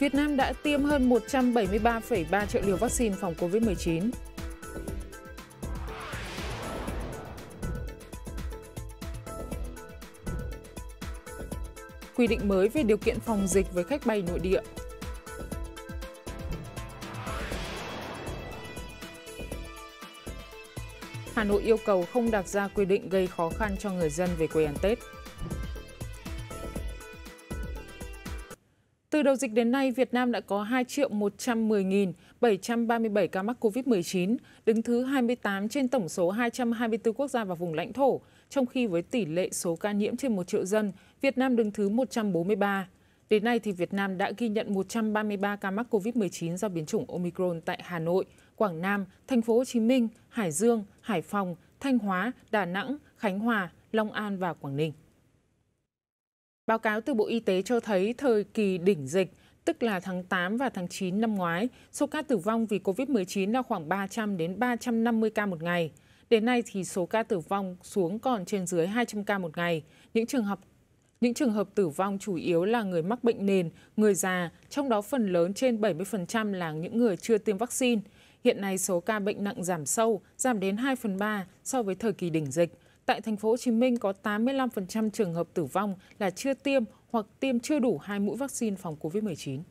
Việt Nam đã tiêm hơn 173,3 triệu liều vaccine phòng COVID-19. Quy định mới về điều kiện phòng dịch với khách bay nội địa Hà Nội yêu cầu không đặt ra quy định gây khó khăn cho người dân về quê ăn Tết. Từ đầu dịch đến nay, Việt Nam đã có 2 triệu 110.737 ca mắc COVID-19, đứng thứ 28 trên tổng số 224 quốc gia và vùng lãnh thổ, trong khi với tỷ lệ số ca nhiễm trên 1 triệu dân, Việt Nam đứng thứ 143. Đến nay thì Việt Nam đã ghi nhận 133 ca mắc COVID-19 do biến chủng Omicron tại Hà Nội, Quảng Nam, Thành phố Hồ Chí Minh, Hải Dương, Hải Phòng, Thanh Hóa, Đà Nẵng, Khánh Hòa, Long An và Quảng Ninh. Báo cáo từ Bộ Y tế cho thấy thời kỳ đỉnh dịch, tức là tháng 8 và tháng 9 năm ngoái, số ca tử vong vì COVID-19 là khoảng 300 đến 350 ca một ngày. Đến nay thì số ca tử vong xuống còn trên dưới 200 ca một ngày. Những trường hợp những trường hợp tử vong chủ yếu là người mắc bệnh nền, người già, trong đó phần lớn trên 70% là những người chưa tiêm vaccine. Hiện nay số ca bệnh nặng giảm sâu, giảm đến 2 phần 3 so với thời kỳ đỉnh dịch. Tại thành phố Hồ Chí Minh có 85% trường hợp tử vong là chưa tiêm hoặc tiêm chưa đủ hai mũi vaccine phòng COVID-19.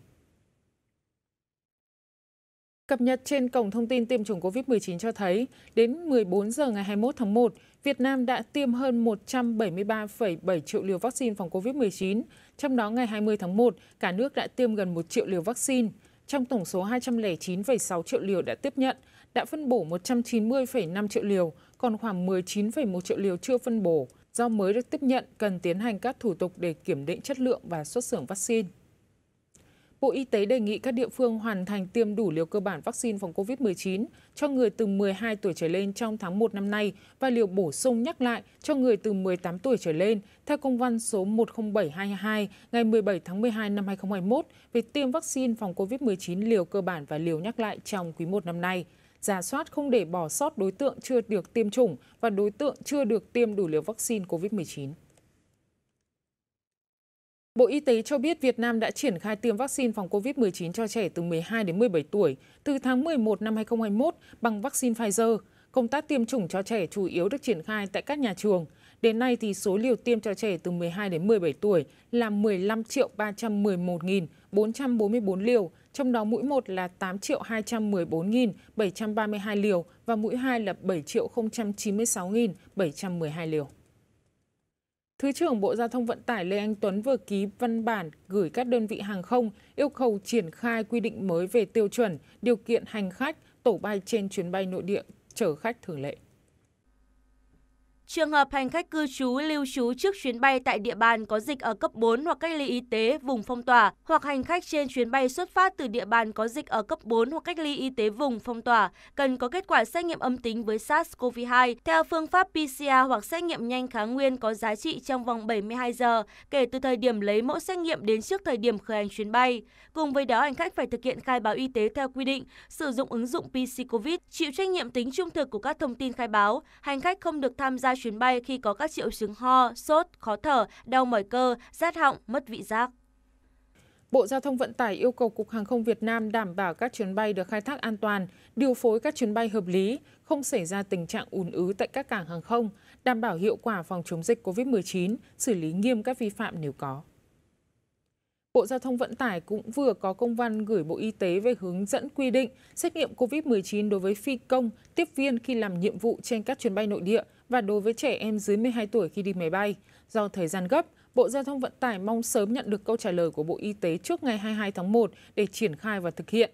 Cập nhật trên Cổng Thông tin Tiêm chủng COVID-19 cho thấy, đến 14 giờ ngày 21 tháng 1, Việt Nam đã tiêm hơn 173,7 triệu liều vaccine phòng COVID-19. Trong đó, ngày 20 tháng 1, cả nước đã tiêm gần 1 triệu liều vaccine. Trong tổng số 209,6 triệu liều đã tiếp nhận, đã phân bổ 190,5 triệu liều, còn khoảng 19,1 triệu liều chưa phân bổ, do mới được tiếp nhận cần tiến hành các thủ tục để kiểm định chất lượng và xuất xưởng vaccine. Bộ Y tế đề nghị các địa phương hoàn thành tiêm đủ liều cơ bản vaccine phòng COVID-19 cho người từ 12 tuổi trở lên trong tháng 1 năm nay và liều bổ sung nhắc lại cho người từ 18 tuổi trở lên theo công văn số 10722 ngày 17 tháng 12 năm 2021 về tiêm vaccine phòng COVID-19 liều cơ bản và liều nhắc lại trong quý 1 năm nay giả soát không để bỏ sót đối tượng chưa được tiêm chủng và đối tượng chưa được tiêm đủ liều vaccine COVID-19. Bộ Y tế cho biết Việt Nam đã triển khai tiêm vaccine phòng COVID-19 cho trẻ từ 12 đến 17 tuổi từ tháng 11 năm 2021 bằng vaccine Pfizer. Công tác tiêm chủng cho trẻ chủ yếu được triển khai tại các nhà trường. Đến nay thì số liều tiêm cho trẻ từ 12 đến 17 tuổi là 15 311.444 liều, trong đó mũi 1 là 8 triệu 214.732 liều và mũi 2 là 7 triệu 096.712 liều. Thứ trưởng Bộ Giao thông Vận tải Lê Anh Tuấn vừa ký văn bản gửi các đơn vị hàng không yêu cầu triển khai quy định mới về tiêu chuẩn, điều kiện hành khách, tổ bay trên chuyến bay nội địa chở khách thường lệ. Trường hợp hành khách cư trú lưu trú trước chuyến bay tại địa bàn có dịch ở cấp 4 hoặc cách ly y tế vùng phong tỏa hoặc hành khách trên chuyến bay xuất phát từ địa bàn có dịch ở cấp 4 hoặc cách ly y tế vùng phong tỏa cần có kết quả xét nghiệm âm tính với SARS-CoV-2 theo phương pháp PCR hoặc xét nghiệm nhanh kháng nguyên có giá trị trong vòng 72 giờ kể từ thời điểm lấy mẫu xét nghiệm đến trước thời điểm khởi hành chuyến bay. Cùng với đó, hành khách phải thực hiện khai báo y tế theo quy định, sử dụng ứng dụng PC COVID, chịu trách nhiệm tính trung thực của các thông tin khai báo. Hành khách không được tham gia chuyến bay khi có các triệu chứng ho, sốt, khó thở, đau mỏi cơ, rát họng, mất vị giác. Bộ Giao thông Vận tải yêu cầu Cục Hàng không Việt Nam đảm bảo các chuyến bay được khai thác an toàn, điều phối các chuyến bay hợp lý, không xảy ra tình trạng ùn ứ tại các cảng hàng không, đảm bảo hiệu quả phòng chống dịch COVID-19, xử lý nghiêm các vi phạm nếu có. Bộ Giao thông Vận tải cũng vừa có công văn gửi Bộ Y tế về hướng dẫn quy định xét nghiệm COVID-19 đối với phi công, tiếp viên khi làm nhiệm vụ trên các chuyến bay nội địa – và đối với trẻ em dưới 12 tuổi khi đi máy bay. Do thời gian gấp, Bộ Giao thông Vận tải mong sớm nhận được câu trả lời của Bộ Y tế trước ngày 22 tháng 1 để triển khai và thực hiện.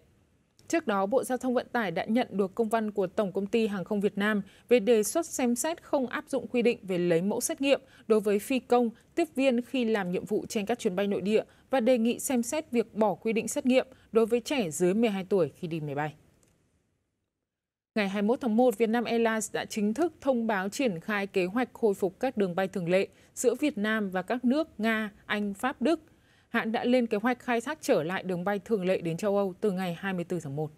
Trước đó, Bộ Giao thông Vận tải đã nhận được công văn của Tổng Công ty Hàng không Việt Nam về đề xuất xem xét không áp dụng quy định về lấy mẫu xét nghiệm đối với phi công, tiếp viên khi làm nhiệm vụ trên các chuyến bay nội địa và đề nghị xem xét việc bỏ quy định xét nghiệm đối với trẻ dưới 12 tuổi khi đi máy bay. Ngày 21 tháng 1, Vietnam Airlines đã chính thức thông báo triển khai kế hoạch khôi phục các đường bay thường lệ giữa Việt Nam và các nước Nga, Anh, Pháp, Đức. Hãng đã lên kế hoạch khai thác trở lại đường bay thường lệ đến châu Âu từ ngày 24 tháng 1.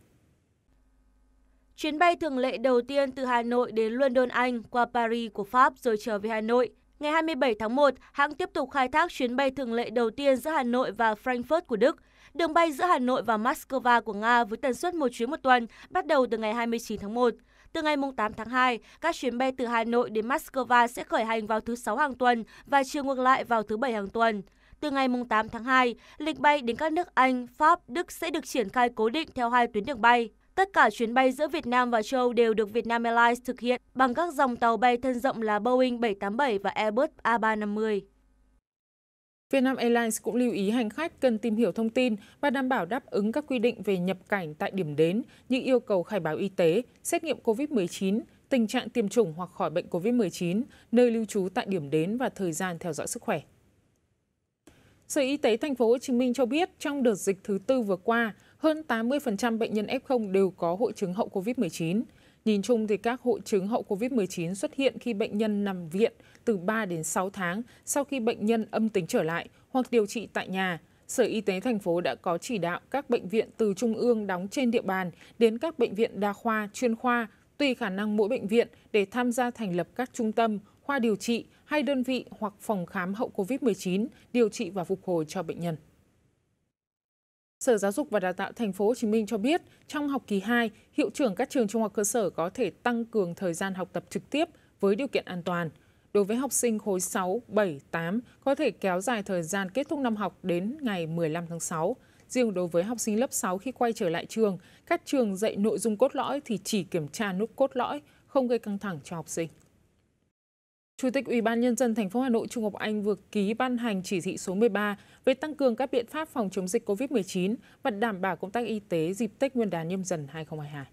Chuyến bay thường lệ đầu tiên từ Hà Nội đến London, Anh qua Paris của Pháp rồi trở về Hà Nội. Ngày 27 tháng 1, hãng tiếp tục khai thác chuyến bay thường lệ đầu tiên giữa Hà Nội và Frankfurt của Đức – Đường bay giữa Hà Nội và Moscow của Nga với tần suất một chuyến một tuần bắt đầu từ ngày 29 tháng 1. Từ ngày 8 tháng 2, các chuyến bay từ Hà Nội đến Moscow sẽ khởi hành vào thứ Sáu hàng tuần và chiều ngược lại vào thứ Bảy hàng tuần. Từ ngày 8 tháng 2, lịch bay đến các nước Anh, Pháp, Đức sẽ được triển khai cố định theo hai tuyến đường bay. Tất cả chuyến bay giữa Việt Nam và châu đều được Vietnam Airlines thực hiện bằng các dòng tàu bay thân rộng là Boeing 787 và Airbus A350. Vietnam Airlines cũng lưu ý hành khách cần tìm hiểu thông tin và đảm bảo đáp ứng các quy định về nhập cảnh tại điểm đến như yêu cầu khai báo y tế, xét nghiệm COVID-19, tình trạng tiêm chủng hoặc khỏi bệnh COVID-19, nơi lưu trú tại điểm đến và thời gian theo dõi sức khỏe. Sở Y tế thành phố Hồ Chí Minh cho biết trong đợt dịch thứ tư vừa qua, hơn 80% bệnh nhân F0 đều có hội chứng hậu COVID-19. Nhìn chung thì các hội chứng hậu COVID-19 xuất hiện khi bệnh nhân nằm viện từ 3 đến 6 tháng sau khi bệnh nhân âm tính trở lại hoặc điều trị tại nhà. Sở Y tế thành phố đã có chỉ đạo các bệnh viện từ trung ương đóng trên địa bàn đến các bệnh viện đa khoa, chuyên khoa, tùy khả năng mỗi bệnh viện để tham gia thành lập các trung tâm, khoa điều trị hay đơn vị hoặc phòng khám hậu COVID-19 điều trị và phục hồi cho bệnh nhân. Sở Giáo dục và Đào tạo Thành phố Hồ Chí Minh cho biết, trong học kỳ 2, hiệu trưởng các trường trung học cơ sở có thể tăng cường thời gian học tập trực tiếp với điều kiện an toàn. Đối với học sinh khối 6, 7, 8 có thể kéo dài thời gian kết thúc năm học đến ngày 15 tháng 6. Riêng đối với học sinh lớp 6 khi quay trở lại trường, các trường dạy nội dung cốt lõi thì chỉ kiểm tra nút cốt lõi, không gây căng thẳng cho học sinh. Chủ tịch Ủy ban nhân dân thành phố Hà Nội Trung Ngọc Anh vừa ký ban hành chỉ thị số 13 về tăng cường các biện pháp phòng chống dịch COVID-19 và đảm bảo công tác y tế dịp Tết Nguyên đán nhâm dần 2022.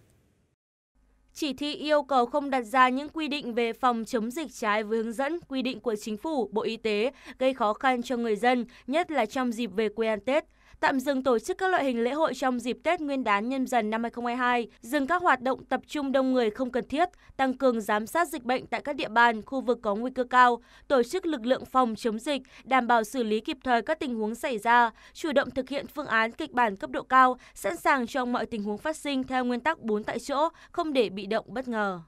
Chỉ thị yêu cầu không đặt ra những quy định về phòng chống dịch trái với hướng dẫn, quy định của chính phủ, Bộ Y tế, gây khó khăn cho người dân, nhất là trong dịp về quê ăn Tết tạm dừng tổ chức các loại hình lễ hội trong dịp Tết Nguyên đán nhâm dần năm 2022, dừng các hoạt động tập trung đông người không cần thiết, tăng cường giám sát dịch bệnh tại các địa bàn, khu vực có nguy cơ cao, tổ chức lực lượng phòng chống dịch, đảm bảo xử lý kịp thời các tình huống xảy ra, chủ động thực hiện phương án kịch bản cấp độ cao, sẵn sàng trong mọi tình huống phát sinh theo nguyên tắc 4 tại chỗ, không để bị động bất ngờ.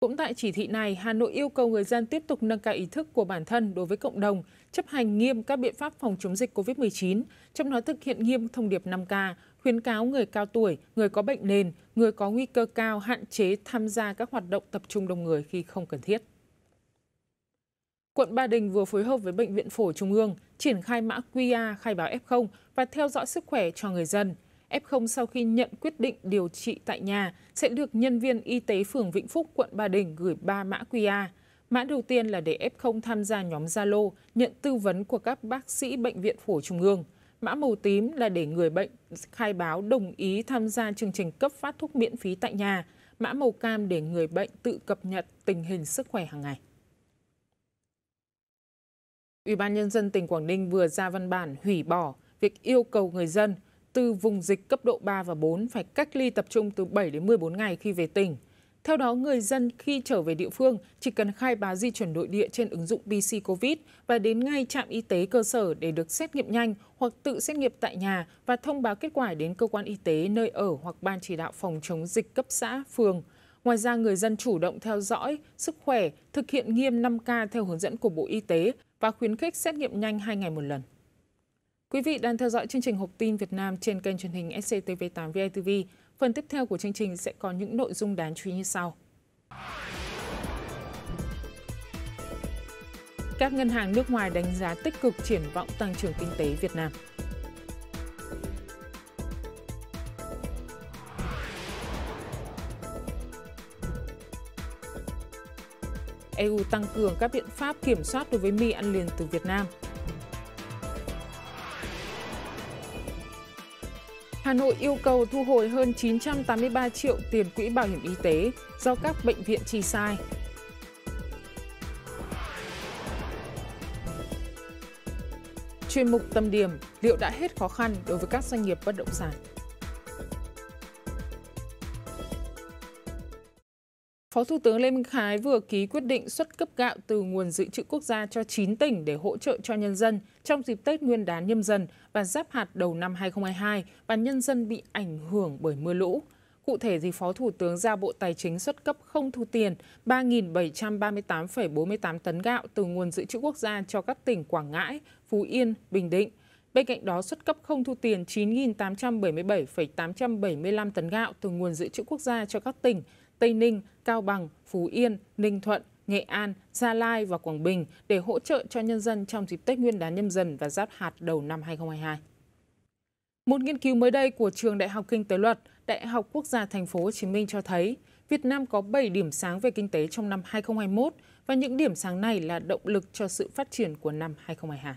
Cũng tại chỉ thị này, Hà Nội yêu cầu người dân tiếp tục nâng cao ý thức của bản thân đối với cộng đồng, chấp hành nghiêm các biện pháp phòng chống dịch COVID-19, trong đó thực hiện nghiêm thông điệp 5K, khuyến cáo người cao tuổi, người có bệnh nền, người có nguy cơ cao hạn chế tham gia các hoạt động tập trung đông người khi không cần thiết. Quận Ba Đình vừa phối hợp với Bệnh viện Phổi Trung ương triển khai mã QR khai báo F0 và theo dõi sức khỏe cho người dân. F0 sau khi nhận quyết định điều trị tại nhà sẽ được nhân viên y tế phường Vĩnh Phúc, quận Ba Đình gửi 3 mã QR. Mã đầu tiên là để F0 tham gia nhóm Zalo, nhận tư vấn của các bác sĩ Bệnh viện Phổi Trung ương. Mã màu tím là để người bệnh khai báo đồng ý tham gia chương trình cấp phát thuốc miễn phí tại nhà. Mã màu cam để người bệnh tự cập nhật tình hình sức khỏe hàng ngày. Ủy ban Nhân dân tỉnh Quảng Ninh vừa ra văn bản hủy bỏ việc yêu cầu người dân từ vùng dịch cấp độ 3 và 4 phải cách ly tập trung từ 7 đến 14 ngày khi về tỉnh – theo đó, người dân khi trở về địa phương chỉ cần khai báo di chuyển nội địa trên ứng dụng BC Covid và đến ngay trạm y tế cơ sở để được xét nghiệm nhanh hoặc tự xét nghiệm tại nhà và thông báo kết quả đến cơ quan y tế nơi ở hoặc ban chỉ đạo phòng chống dịch cấp xã, phường. Ngoài ra, người dân chủ động theo dõi sức khỏe, thực hiện nghiêm 5K theo hướng dẫn của Bộ Y tế và khuyến khích xét nghiệm nhanh 2 ngày một lần. Quý vị đang theo dõi chương trình Hộp tin Việt Nam trên kênh truyền hình SCTV8 VITV. Phần tiếp theo của chương trình sẽ có những nội dung đáng chú ý như sau. Các ngân hàng nước ngoài đánh giá tích cực triển vọng tăng trưởng kinh tế Việt Nam. EU tăng cường các biện pháp kiểm soát đối với mì ăn liền từ Việt Nam – Hà Nội yêu cầu thu hồi hơn 983 triệu tiền quỹ bảo hiểm y tế do các bệnh viện chi sai. Chuyên mục tâm điểm, liệu đã hết khó khăn đối với các doanh nghiệp bất động sản? Phó Thủ tướng Lê Minh Khái vừa ký quyết định xuất cấp gạo từ nguồn dự trữ quốc gia cho 9 tỉnh để hỗ trợ cho nhân dân trong dịp Tết Nguyên đán nhâm dần và giáp hạt đầu năm 2022 và nhân dân bị ảnh hưởng bởi mưa lũ. Cụ thể thì Phó Thủ tướng giao Bộ Tài chính xuất cấp không thu tiền 3.738,48 tấn gạo từ nguồn dự trữ quốc gia cho các tỉnh Quảng Ngãi, Phú Yên, Bình Định. Bên cạnh đó, xuất cấp không thu tiền 9.877,875 tấn gạo từ nguồn dự trữ quốc gia cho các tỉnh Tây Ninh, Cao Bằng, Phú Yên, Ninh Thuận, Nghệ An, Gia Lai và Quảng Bình để hỗ trợ cho nhân dân trong dịp Tết Nguyên đán nhâm dần và giáp hạt đầu năm 2022. Một nghiên cứu mới đây của trường Đại học Kinh tế Luật, Đại học Quốc gia Thành phố Hồ Chí Minh cho thấy Việt Nam có 7 điểm sáng về kinh tế trong năm 2021 và những điểm sáng này là động lực cho sự phát triển của năm 2022.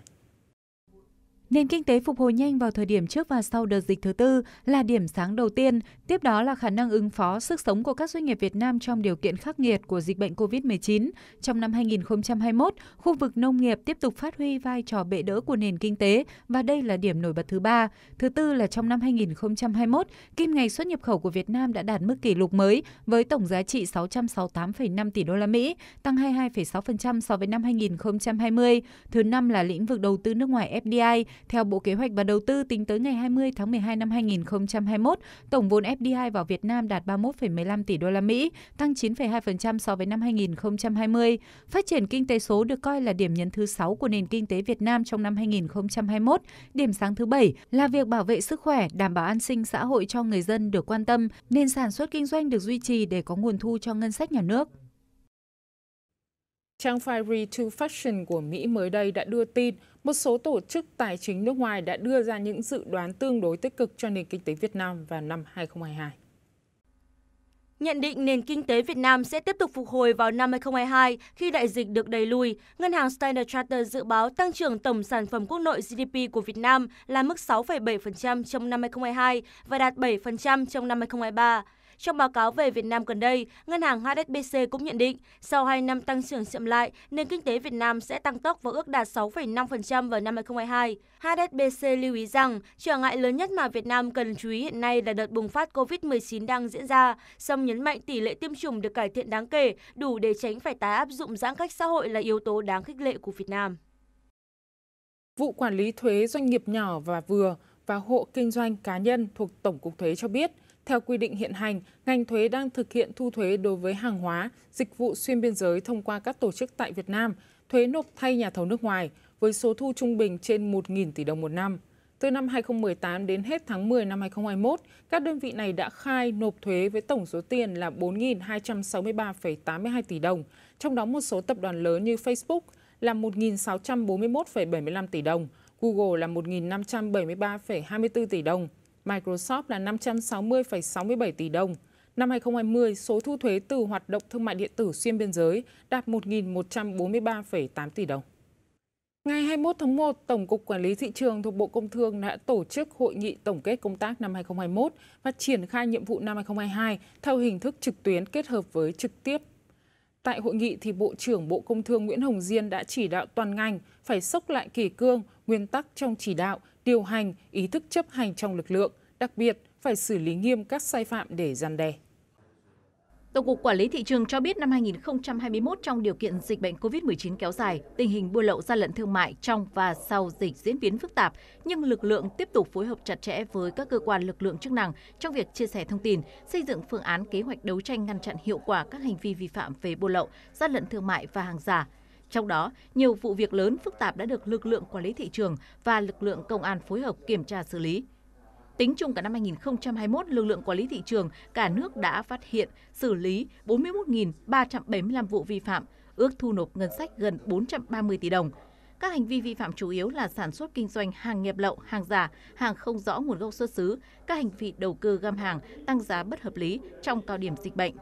Nền kinh tế phục hồi nhanh vào thời điểm trước và sau đợt dịch thứ tư là điểm sáng đầu tiên, tiếp đó là khả năng ứng phó sức sống của các doanh nghiệp Việt Nam trong điều kiện khắc nghiệt của dịch bệnh COVID-19. Trong năm 2021, khu vực nông nghiệp tiếp tục phát huy vai trò bệ đỡ của nền kinh tế và đây là điểm nổi bật thứ ba. Thứ tư là trong năm 2021, kim ngạch xuất nhập khẩu của Việt Nam đã đạt mức kỷ lục mới với tổng giá trị 668,5 tỷ đô la Mỹ, tăng 22,6% so với năm 2020. Thứ năm là lĩnh vực đầu tư nước ngoài FDI theo Bộ Kế hoạch và Đầu tư, tính tới ngày 20 tháng 12 năm 2021, tổng vốn FDI vào Việt Nam đạt 31,15 tỷ đô la Mỹ, tăng 9,2% so với năm 2020. Phát triển kinh tế số được coi là điểm nhấn thứ 6 của nền kinh tế Việt Nam trong năm 2021. Điểm sáng thứ 7 là việc bảo vệ sức khỏe, đảm bảo an sinh xã hội cho người dân được quan tâm, nên sản xuất kinh doanh được duy trì để có nguồn thu cho ngân sách nhà nước. Trang Fire to Fashion của Mỹ mới đây đã đưa tin một số tổ chức tài chính nước ngoài đã đưa ra những dự đoán tương đối tích cực cho nền kinh tế Việt Nam vào năm 2022. Nhận định nền kinh tế Việt Nam sẽ tiếp tục phục hồi vào năm 2022 khi đại dịch được đẩy lùi, ngân hàng Standard Chartered dự báo tăng trưởng tổng sản phẩm quốc nội GDP của Việt Nam là mức 6,7% trong năm 2022 và đạt 7% trong năm 2023. Trong báo cáo về Việt Nam gần đây, ngân hàng HSBC cũng nhận định sau 2 năm tăng trưởng chậm lại, nền kinh tế Việt Nam sẽ tăng tốc và ước đạt 6,5% vào năm 2022. HSBC lưu ý rằng trở ngại lớn nhất mà Việt Nam cần chú ý hiện nay là đợt bùng phát COVID-19 đang diễn ra, song nhấn mạnh tỷ lệ tiêm chủng được cải thiện đáng kể, đủ để tránh phải tái áp dụng giãn cách xã hội là yếu tố đáng khích lệ của Việt Nam. Vụ quản lý thuế doanh nghiệp nhỏ và vừa và hộ kinh doanh cá nhân thuộc Tổng cục Thuế cho biết, theo quy định hiện hành, ngành thuế đang thực hiện thu thuế đối với hàng hóa, dịch vụ xuyên biên giới thông qua các tổ chức tại Việt Nam, thuế nộp thay nhà thầu nước ngoài với số thu trung bình trên 1.000 tỷ đồng một năm. Từ năm 2018 đến hết tháng 10 năm 2021, các đơn vị này đã khai nộp thuế với tổng số tiền là 4.263,82 tỷ đồng, trong đó một số tập đoàn lớn như Facebook là 1.641,75 tỷ đồng, Google là 1.573,24 tỷ đồng, Microsoft là 560,67 tỷ đồng. Năm 2020, số thu thuế từ hoạt động thương mại điện tử xuyên biên giới đạt 1.143,8 tỷ đồng. Ngày 21 tháng 1, Tổng cục Quản lý thị trường thuộc Bộ Công Thương đã tổ chức hội nghị tổng kết công tác năm 2021 và triển khai nhiệm vụ năm 2022 theo hình thức trực tuyến kết hợp với trực tiếp. Tại hội nghị thì Bộ trưởng Bộ Công Thương Nguyễn Hồng Diên đã chỉ đạo toàn ngành phải sốc lại kỷ cương, nguyên tắc trong chỉ đạo, điều hành, ý thức chấp hành trong lực lượng, đặc biệt phải xử lý nghiêm các sai phạm để gian đe. Tổng cục Quản lý thị trường cho biết năm 2021 trong điều kiện dịch bệnh COVID-19 kéo dài, tình hình buôn lậu gian lận thương mại trong và sau dịch diễn biến phức tạp, nhưng lực lượng tiếp tục phối hợp chặt chẽ với các cơ quan lực lượng chức năng trong việc chia sẻ thông tin, xây dựng phương án kế hoạch đấu tranh ngăn chặn hiệu quả các hành vi vi phạm về buôn lậu, gian lận thương mại và hàng giả, trong đó, nhiều vụ việc lớn phức tạp đã được lực lượng quản lý thị trường và lực lượng công an phối hợp kiểm tra xử lý. Tính chung cả năm 2021, lực lượng quản lý thị trường cả nước đã phát hiện, xử lý 41.375 vụ vi phạm, ước thu nộp ngân sách gần 430 tỷ đồng. Các hành vi vi phạm chủ yếu là sản xuất kinh doanh hàng nhập lậu, hàng giả, hàng không rõ nguồn gốc xuất xứ, các hành vi đầu cơ găm hàng, tăng giá bất hợp lý trong cao điểm dịch bệnh.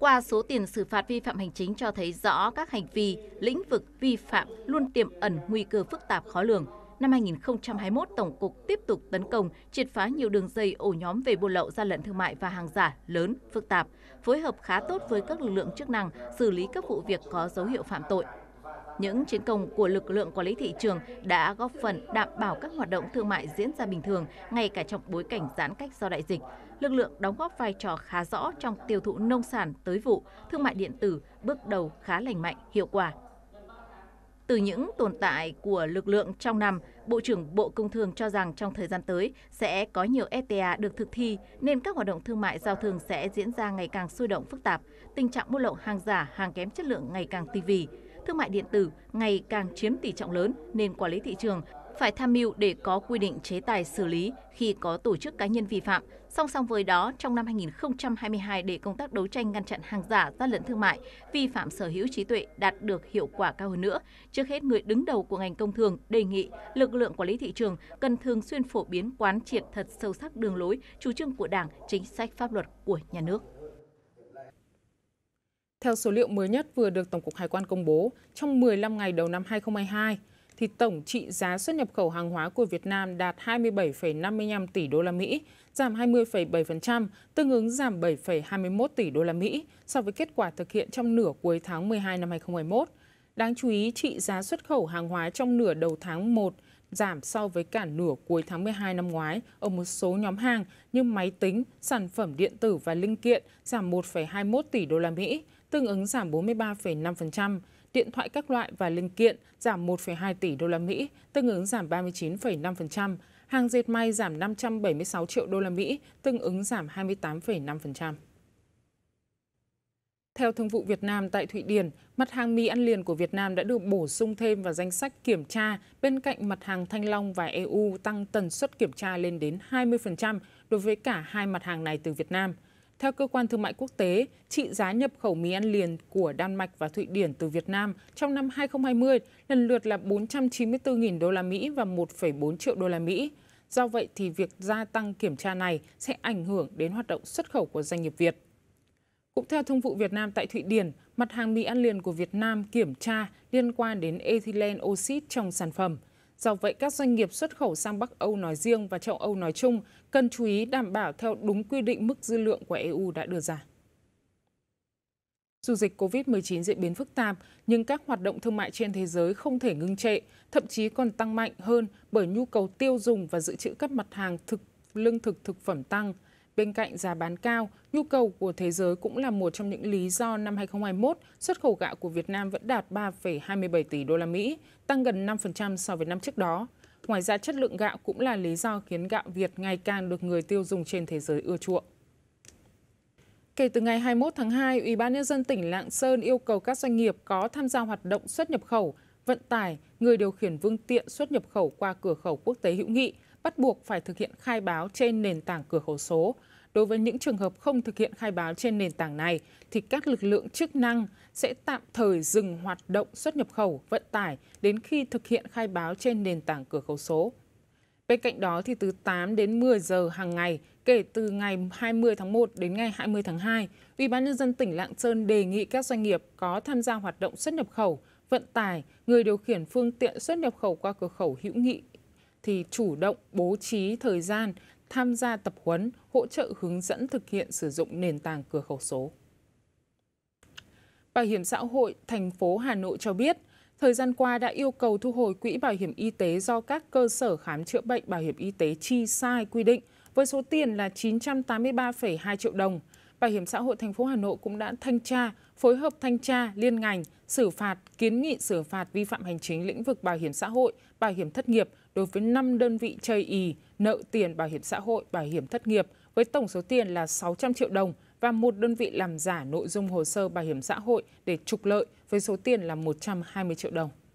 Qua số tiền xử phạt vi phạm hành chính cho thấy rõ các hành vi, lĩnh vực vi phạm luôn tiềm ẩn nguy cơ phức tạp khó lường. Năm 2021, Tổng cục tiếp tục tấn công, triệt phá nhiều đường dây ổ nhóm về buôn lậu, gian lận thương mại và hàng giả lớn, phức tạp, phối hợp khá tốt với các lực lượng chức năng xử lý các vụ việc có dấu hiệu phạm tội. Những chiến công của lực lượng quản lý thị trường đã góp phần đảm bảo các hoạt động thương mại diễn ra bình thường ngay cả trong bối cảnh giãn cách do đại dịch, lực lượng đóng góp vai trò khá rõ trong tiêu thụ nông sản tới vụ, thương mại điện tử bước đầu khá lành mạnh, hiệu quả. Từ những tồn tại của lực lượng trong năm, Bộ trưởng Bộ Công Thương cho rằng trong thời gian tới sẽ có nhiều FTA e được thực thi nên các hoạt động thương mại giao thương sẽ diễn ra ngày càng sôi động phức tạp, tình trạng buôn lậu hàng giả, hàng kém chất lượng ngày càng tinh vi, thương mại điện tử ngày càng chiếm tỷ trọng lớn nên quản lý thị trường phải tham mưu để có quy định chế tài xử lý khi có tổ chức cá nhân vi phạm. Song song với đó, trong năm 2022 để công tác đấu tranh ngăn chặn hàng giả, gian lận thương mại, vi phạm sở hữu trí tuệ đạt được hiệu quả cao hơn nữa. Trước hết, người đứng đầu của ngành công thương đề nghị lực lượng quản lý thị trường cần thường xuyên phổ biến quán triệt thật sâu sắc đường lối, chủ trương của Đảng, chính sách pháp luật của nhà nước. Theo số liệu mới nhất vừa được Tổng cục Hải quan công bố, trong 15 ngày đầu năm 2022, thì tổng trị giá xuất nhập khẩu hàng hóa của Việt Nam đạt 27,55 tỷ đô la Mỹ, giảm 20,7%, tương ứng giảm 7,21 tỷ đô la Mỹ so với kết quả thực hiện trong nửa cuối tháng 12 năm 2021. Đáng chú ý, trị giá xuất khẩu hàng hóa trong nửa đầu tháng 1 giảm so với cả nửa cuối tháng 12 năm ngoái ở một số nhóm hàng như máy tính, sản phẩm điện tử và linh kiện giảm 1,21 tỷ đô la Mỹ, tương ứng giảm 43,5% điện thoại các loại và linh kiện giảm 1,2 tỷ đô la Mỹ, tương ứng giảm 39,5%, hàng dệt may giảm 576 triệu đô la Mỹ, tương ứng giảm 28,5%. Theo Thương vụ Việt Nam tại Thụy Điển, mặt hàng mì ăn liền của Việt Nam đã được bổ sung thêm vào danh sách kiểm tra bên cạnh mặt hàng Thanh Long và EU tăng tần suất kiểm tra lên đến 20% đối với cả hai mặt hàng này từ Việt Nam – theo cơ quan thương mại quốc tế, trị giá nhập khẩu mì ăn liền của Đan Mạch và Thụy Điển từ Việt Nam trong năm 2020 lần lượt là 494.000 đô la Mỹ và 1,4 triệu đô la Mỹ. Do vậy thì việc gia tăng kiểm tra này sẽ ảnh hưởng đến hoạt động xuất khẩu của doanh nghiệp Việt. Cũng theo thông vụ Việt Nam tại Thụy Điển, mặt hàng mì ăn liền của Việt Nam kiểm tra liên quan đến ethylene oxide trong sản phẩm – Do vậy, các doanh nghiệp xuất khẩu sang Bắc Âu nói riêng và châu Âu nói chung cần chú ý đảm bảo theo đúng quy định mức dư lượng của EU đã đưa ra. Dù dịch COVID-19 diễn biến phức tạp, nhưng các hoạt động thương mại trên thế giới không thể ngưng trệ, thậm chí còn tăng mạnh hơn bởi nhu cầu tiêu dùng và dự trữ các mặt hàng thực lương thực thực phẩm tăng – Bên cạnh giá bán cao, nhu cầu của thế giới cũng là một trong những lý do năm 2021 xuất khẩu gạo của Việt Nam vẫn đạt 3,27 tỷ đô la Mỹ, tăng gần 5% so với năm trước đó. Ngoài ra, chất lượng gạo cũng là lý do khiến gạo Việt ngày càng được người tiêu dùng trên thế giới ưa chuộng. Kể từ ngày 21 tháng 2, Ủy ban nhân dân tỉnh Lạng Sơn yêu cầu các doanh nghiệp có tham gia hoạt động xuất nhập khẩu, vận tải, người điều khiển phương tiện xuất nhập khẩu qua cửa khẩu quốc tế hữu nghị bắt buộc phải thực hiện khai báo trên nền tảng cửa khẩu số. Đối với những trường hợp không thực hiện khai báo trên nền tảng này, thì các lực lượng chức năng sẽ tạm thời dừng hoạt động xuất nhập khẩu, vận tải đến khi thực hiện khai báo trên nền tảng cửa khẩu số. Bên cạnh đó, thì từ 8 đến 10 giờ hàng ngày, kể từ ngày 20 tháng 1 đến ngày 20 tháng 2, Ủy ban nhân dân tỉnh Lạng Sơn đề nghị các doanh nghiệp có tham gia hoạt động xuất nhập khẩu, vận tải, người điều khiển phương tiện xuất nhập khẩu qua cửa khẩu hữu nghị thì chủ động bố trí thời gian tham gia tập huấn, hỗ trợ hướng dẫn thực hiện sử dụng nền tảng cửa khẩu số. Bảo hiểm xã hội thành phố Hà Nội cho biết, thời gian qua đã yêu cầu thu hồi quỹ bảo hiểm y tế do các cơ sở khám chữa bệnh bảo hiểm y tế chi sai quy định với số tiền là 983,2 triệu đồng. Bảo hiểm xã hội thành phố Hà Nội cũng đã thanh tra, phối hợp thanh tra liên ngành, xử phạt, kiến nghị xử phạt vi phạm hành chính lĩnh vực bảo hiểm xã hội, bảo hiểm thất nghiệp đối với 5 đơn vị chơi ý nợ tiền bảo hiểm xã hội, bảo hiểm thất nghiệp với tổng số tiền là 600 triệu đồng và một đơn vị làm giả nội dung hồ sơ bảo hiểm xã hội để trục lợi với số tiền là 120 triệu đồng.